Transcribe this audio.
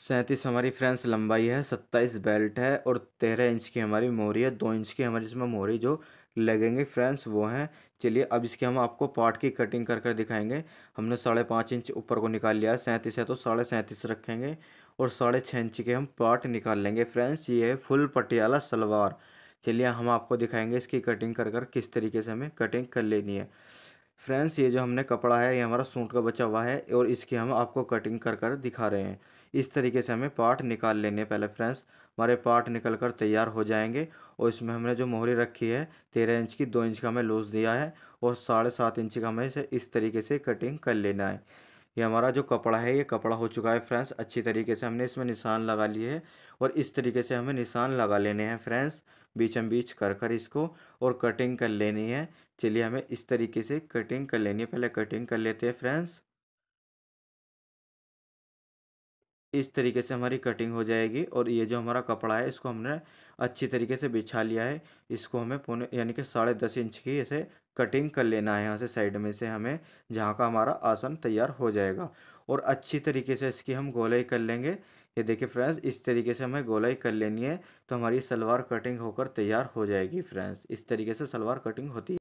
सैंतीस हमारी फ्रेंड्स लंबाई है सत्ताईस बेल्ट है और तेरह इंच की हमारी मोहरी है दो इंच की हमारी इसमें मोहरी जो लगेंगे फ्रेंड्स वो हैं चलिए अब इसके हम आपको पार्ट की कटिंग कर कर दिखाएंगे हमने साढ़े पाँच इंच ऊपर को निकाल लिया है सैंतीस है तो साढ़े सैंतीस रखेंगे और साढ़े छः इंच के हम पार्ट निकाल लेंगे फ्रेंड्स ये है फुल पटियाला सलवार चलिए हम आपको दिखाएंगे इसकी कटिंग कर कर किस तरीके से हमें कटिंग कर लेनी है फ्रेंड्स ये जो हमने कपड़ा है ये हमारा सूट का बचा हुआ है और इसकी हम आपको कटिंग कर कर दिखा रहे हैं इस तरीके से हमें पार्ट निकाल लेने पहले फ्रेंड्स हमारे पार्ट निकल कर तैयार हो जाएंगे और इसमें हमने जो मोहरी रखी है तेरह इंच की दो इंच का हमें लूज दिया है और साढ़े सात इंच का हमें इसे इस तरीके से कटिंग कर लेना है ये हमारा जो कपड़ा है ये कपड़ा हो चुका है फ्रेंड्स अच्छी तरीके से हमने इसमें निशान लगा लिए है और इस तरीके से हमें निशान लगा लेने हैं फ्रेंड्स बीचम बीच कर कर इसको और कटिंग कर लेनी है चलिए हमें इस तरीके से कटिंग कर लेनी है पहले कटिंग कर लेते हैं फ्रेंड्स इस तरीके से हमारी कटिंग हो जाएगी और ये जो हमारा कपड़ा है इसको हमने अच्छी तरीके से बिछा लिया है इसको हमें पौने यानी कि साढ़े दस इंच की ऐसे कटिंग कर लेना है यहाँ से साइड में से हमें जहाँ का हमारा आसन तैयार हो जाएगा और अच्छी तरीके से इसकी हम गोलाई कर लेंगे ये देखिए फ्रेंड्स इस तरीके से हमें गोलाई कर लेनी है तो हमारी सलवार कटिंग होकर तैयार हो जाएगी फ्रेंड्स इस तरीके से सलवार कटिंग होती है